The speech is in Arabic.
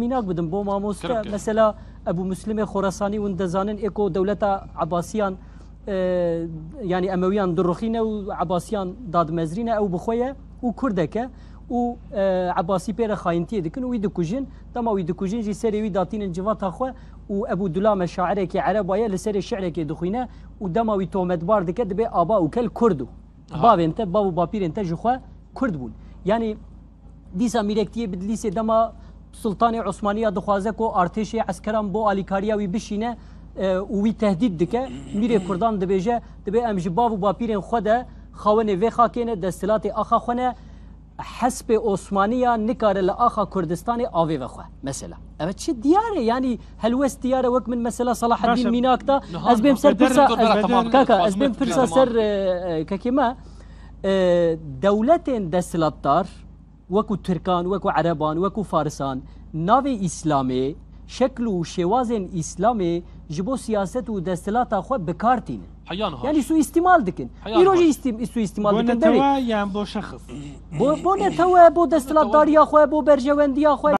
میناک بدم بۆ مامۆستا مەسەلا ئەبوو مسلمێ خۆرەسانی ون دەزانن ئێکۆ دەولەتە عباسیان اه، ینی ئەمەویان دڕخینە و عباسیان دادمەزرینە ئەو بخۆیە و کوردەکە و اه، عباسی پێرە خاینتی دکن وی ويد تەما وی دکوژین جی سەرێوی داتینن جوا تاخوا و ئەبوو دولامە شاعرێکی عەرەبایە لە سەری شعرێکی دخینە و دەماوی تۆمەتبار دکە دەبێ ئابا و کەل كردو و باێنتە بابو بابير انت جوخه كرد بول يعني ديسا ميركتي بدلیسێ دما سلطانی عثمانی دخوازه کو ارتش عسکران بو الیکاریا وی بشینه او وی تهدید دکه میره کردان دبیجه دبی ام جباو و باپیرن خود خوونه وی خاکینه د سلات اخا خونه حسب عثمانیه نکاره ل اخا کردستان اوی وخه مثلا اما چه دیاره یعنی هلوست دیاره وک من مثلا صلاح الدین میناکتا از بیم سر پرسا کاکا از بیم پرسا سر ککیما دولتین دستلاتدار وەکو ترکان وەکو عەرەبان وەکو فارسان ناوی ئیسلامێ شکل و شێوازێن ئیسلامێ ji bo siyaset û destilata xwe bikartînin yani suîstîmal dikin îrojî suîstîmal yan bo şexs bo netewe bo destilatdariya xwe bo berjewendiya xwe